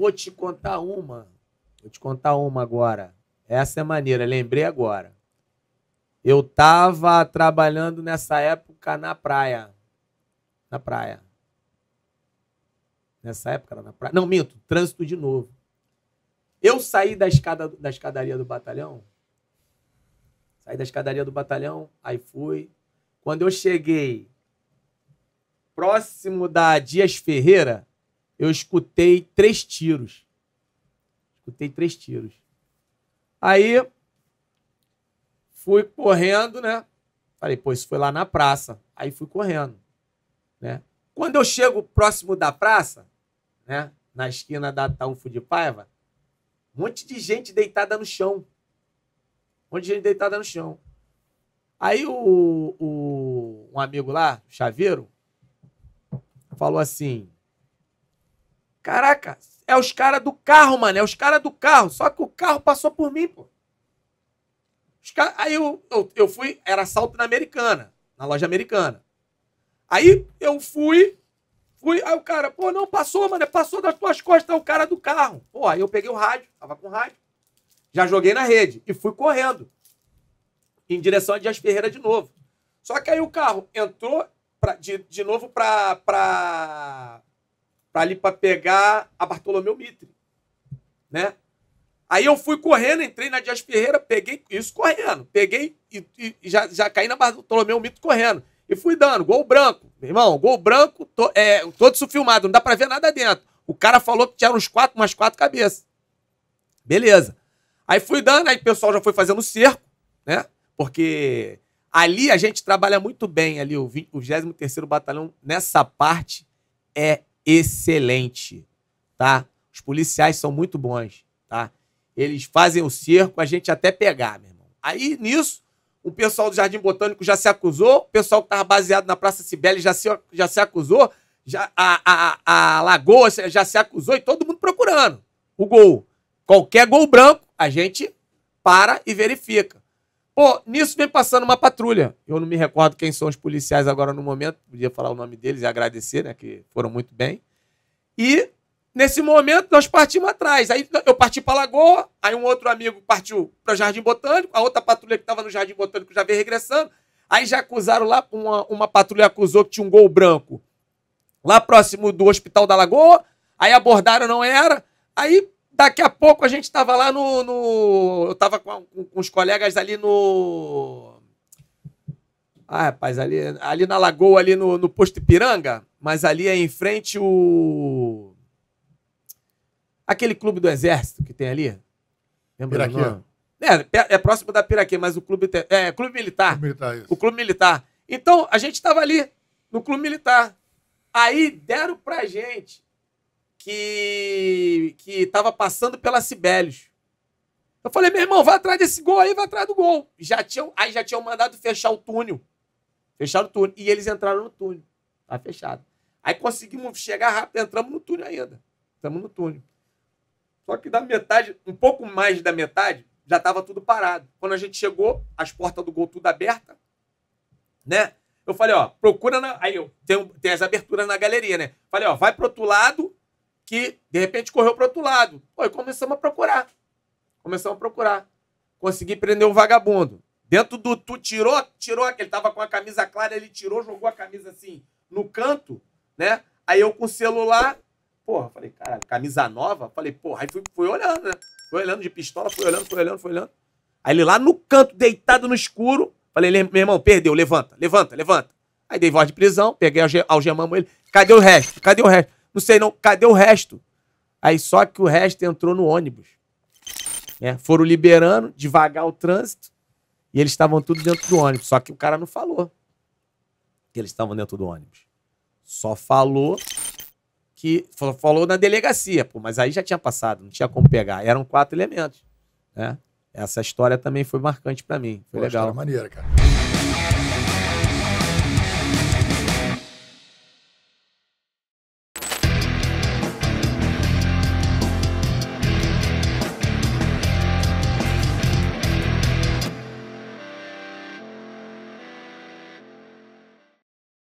vou te contar uma. Vou te contar uma agora. Essa é maneira, lembrei agora. Eu tava trabalhando nessa época na praia. Na praia. Nessa época era na praia. Não, minto, trânsito de novo. Eu saí da, escada, da escadaria do batalhão. Saí da escadaria do batalhão, aí fui. Quando eu cheguei próximo da Dias Ferreira, eu escutei três tiros. Escutei três tiros. Aí fui correndo, né? Falei, pô, isso foi lá na praça. Aí fui correndo, né? Quando eu chego próximo da praça, né? Na esquina da Taúfo de Paiva, um monte de gente deitada no chão. Um monte de gente deitada no chão. Aí o, o um amigo lá, o Chaveiro, falou assim: Caraca, é os caras do carro, mano. É os caras do carro. Só que o carro passou por mim, pô. Car... Aí eu, eu, eu fui, era assalto na americana, na loja americana. Aí eu fui, fui, aí o cara, pô, não, passou, mano, passou das tuas costas, é o cara do carro. Pô, aí eu peguei o rádio, tava com o rádio, já joguei na rede e fui correndo em direção a Dias Ferreira de novo. Só que aí o carro entrou pra, de, de novo pra, pra, para ali para pegar a Bartolomeu Mitre, né? Aí eu fui correndo, entrei na Dias Ferreira, peguei isso correndo, peguei e, e já, já caí na Bartolomeu Mitre correndo. E fui dando, gol branco. Meu irmão, gol branco, to, é, todo isso filmado, não dá pra ver nada dentro. O cara falou que tinha uns quatro, umas quatro cabeças. Beleza. Aí fui dando, aí o pessoal já foi fazendo cerco, né? Porque ali a gente trabalha muito bem ali, o 23º Batalhão, nessa parte, é excelente, tá? Os policiais são muito bons, tá? Eles fazem o cerco, a gente até pegar, meu irmão. Aí, nisso, o pessoal do Jardim Botânico já se acusou, o pessoal que estava baseado na Praça Cibele já se, já se acusou, já, a, a, a Lagoa já se acusou e todo mundo procurando o gol. Qualquer gol branco, a gente para e verifica. Pô, nisso vem passando uma patrulha. Eu não me recordo quem são os policiais agora no momento, podia falar o nome deles e agradecer, né, que foram muito bem. E nesse momento nós partimos atrás. Aí eu parti para Lagoa, aí um outro amigo partiu para Jardim Botânico, a outra patrulha que estava no Jardim Botânico já veio regressando. Aí já acusaram lá, uma, uma patrulha acusou que tinha um gol branco lá próximo do Hospital da Lagoa. Aí abordaram, não era. Aí Daqui a pouco a gente estava lá no, no. eu estava com, com, com os colegas ali no. Ah, rapaz, ali, ali na lagoa, ali no, no posto Ipiranga, mas ali é em frente o. Aquele clube do Exército que tem ali. Lembra Piraquê. Não? É, é próximo da Piraquê, mas o clube. Te... É, clube militar. Clube militar isso. O clube militar. Então, a gente estava ali, no clube militar. Aí deram pra gente que que estava passando pela Sibelius. Eu falei, meu irmão, vai atrás desse gol aí, vai atrás do gol. Já tinham, aí já tinham mandado fechar o túnel. Fecharam o túnel. E eles entraram no túnel. Tá fechado. Aí conseguimos chegar rápido, entramos no túnel ainda. Estamos no túnel. Só que da metade, um pouco mais da metade, já estava tudo parado. Quando a gente chegou, as portas do gol tudo aberta, né? Eu falei, ó, procura na. Aí eu, tem, tem as aberturas na galeria, né? Falei, ó, vai pro outro lado que, de repente, correu para outro lado. Pô, e começamos a procurar. Começamos a procurar. Consegui prender o um vagabundo. Dentro do tu tirou, tirou, que ele tava com a camisa clara, ele tirou, jogou a camisa assim no canto, né? Aí eu com o celular, porra, falei, caralho, camisa nova? Falei, porra, aí fui, fui olhando, né? Fui olhando de pistola, fui olhando, fui olhando, fui olhando. Aí ele lá no canto, deitado no escuro, falei, meu irmão, perdeu, levanta, levanta, levanta. Aí dei voz de prisão, peguei, algemamos ele. Cadê o resto? Cadê o resto? não sei não, cadê o resto? Aí só que o resto entrou no ônibus. Né? Foram liberando, devagar o trânsito, e eles estavam tudo dentro do ônibus. Só que o cara não falou que eles estavam dentro do ônibus. Só falou que. Falou na delegacia, pô, mas aí já tinha passado, não tinha como pegar. Eram quatro elementos. Né? Essa história também foi marcante para mim. Foi pô, legal. É maneira, cara.